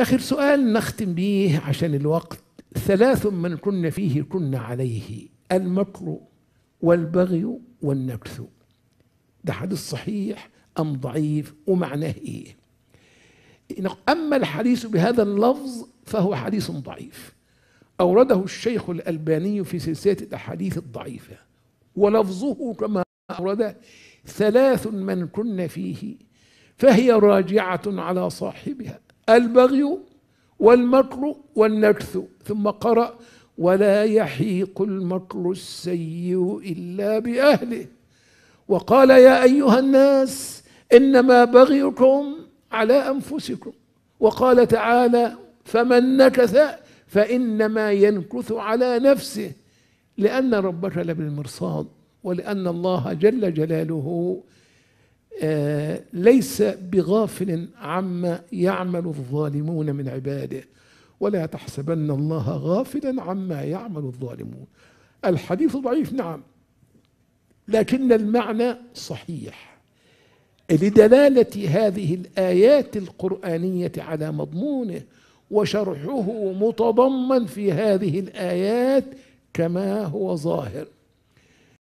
آخر سؤال نختم به عشان الوقت ثلاث من كنا فيه كنا عليه المكر والبغي والنكث ده حديث صحيح أم ضعيف ومعناه إيه أما الحديث بهذا اللفظ فهو حديث ضعيف أورده الشيخ الألباني في سلسلة الأحاديث الضعيفة ولفظه كما أورده ثلاث من كنا فيه فهي راجعة على صاحبها البغي والمكر والنكث ثم قرأ ولا يحيق المكر السيء إلا بأهله وقال يا أيها الناس إنما بغيكم على أنفسكم وقال تعالى فمن نكث فإنما ينكث على نفسه لأن ربك لبالمرصاد ولأن الله جل جلاله آه، ليس بغافل عما يعمل الظالمون من عباده ولا تحسبن الله غافلا عما يعمل الظالمون الحديث ضعيف نعم لكن المعنى صحيح لدلاله هذه الايات القرانيه على مضمونه وشرحه متضمن في هذه الايات كما هو ظاهر